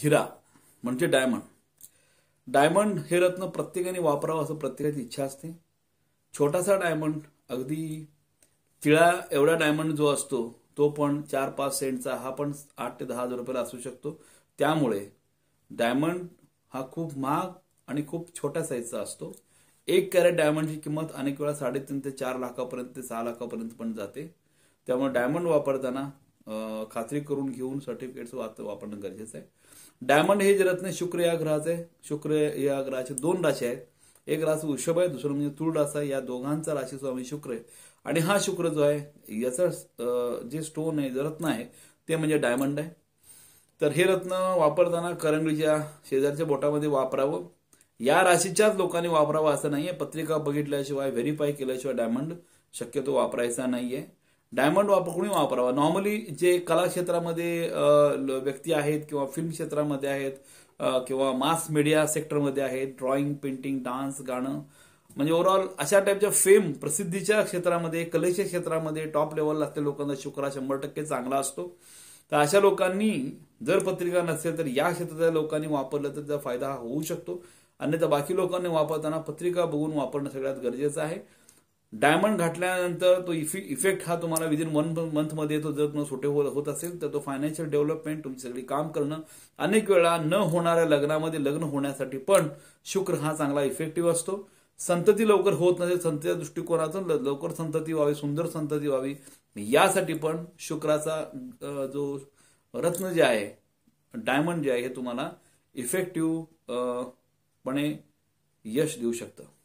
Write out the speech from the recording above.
हिरा म्हणजे diamond diamond हे रत्न प्रत्येकाने वापरावं असं प्रत्येकाची इच्छा असते छोटासा डायमंड अगदी तिळा एवढा डायमंड जो असतो तो पण चार पाच सेंटचा हा पण आठ ते दहा हजार रुपयाला असू शकतो त्यामुळे डायमंड हा खूप महाग आणि खूप छोट्या साईजचा असतो एक कॅरेट डायमंडची किंमत अनेक वेळा साडेतीन ते चार लाखापर्यंत ते सहा लाखापर्यंत पण जाते त्यामुळे डायमंड वापरताना खात्री करून घेऊन सर्टिफिकेट वापरणं गरजेचं आहे डायमंड हे जे रत्न शुक्र या ग्रहाचे शुक्र या ग्रहाचे दोन राशी आहेत एक रास वृषभ आहे दुसरं म्हणजे तुळ रास आहे या दोघांचा राशी स्वामी शुक्र आहे आणि हा शुक्र जो आहे याचा जे स्टोन आहे जे रत्न आहे ते म्हणजे डायमंड आहे तर हे रत्न वापरताना करंगळीच्या शेजारच्या बोटामध्ये वापरावं या राशीच्याच लोकांनी वापरावं असं नाहीये पत्रिका बघितल्याशिवाय व्हेरीफाय केल्याशिवाय डायमंड शक्यतो वापरायचा नाहीये डायमंड वापर कोणी वापरावा नॉर्मली जे कला क्षेत्रामध्ये व्यक्ती आहेत किंवा फिल्म क्षेत्रामध्ये आहेत किंवा मास मीडिया सेक्टरमध्ये आहेत ड्रॉइंग पेंटिंग डान्स गाणं म्हणजे ओव्हरऑल अशा टाईपच्या फेम प्रसिद्धीच्या क्षेत्रामध्ये कलेच्या क्षेत्रामध्ये टॉप लेवलला असलेल्या लोकांचा शुक्रा शंभर टक्के चांगला असतो तर अशा लोकांनी जर पत्रिका नसेल तर या क्षेत्रातल्या लोकांनी वापरलं तर त्याचा फायदा होऊ शकतो अन्यथा बाकी लोकांनी वापरताना पत्रिका बघून वापरणं सगळ्यात गरजेचं आहे डायमंड घातल्यानंतर तो इफे इफेक्ट हा तुम्हाला विदिन वन मंथमध्ये तो जर सुटे हो- होत असेल तर तो फायनान्शियल डेव्हलपमेंट तुमची सगळी काम करणं अनेक वेळा न होणाऱ्या लग्नामध्ये लग्न होण्यासाठी पण शुक्र हा चांगला इफेक्टिव्ह असतो संतती लवकर होत नसेल संततीच्या दृष्टिकोनातून लवकर संतती व्हावी सुंदर संतती व्हावी यासाठी पण शुक्राचा जो रत्न जे आहे डायमंड जे आहे हे तुम्हाला इफेक्टिव्ह पणे यश देऊ शकतं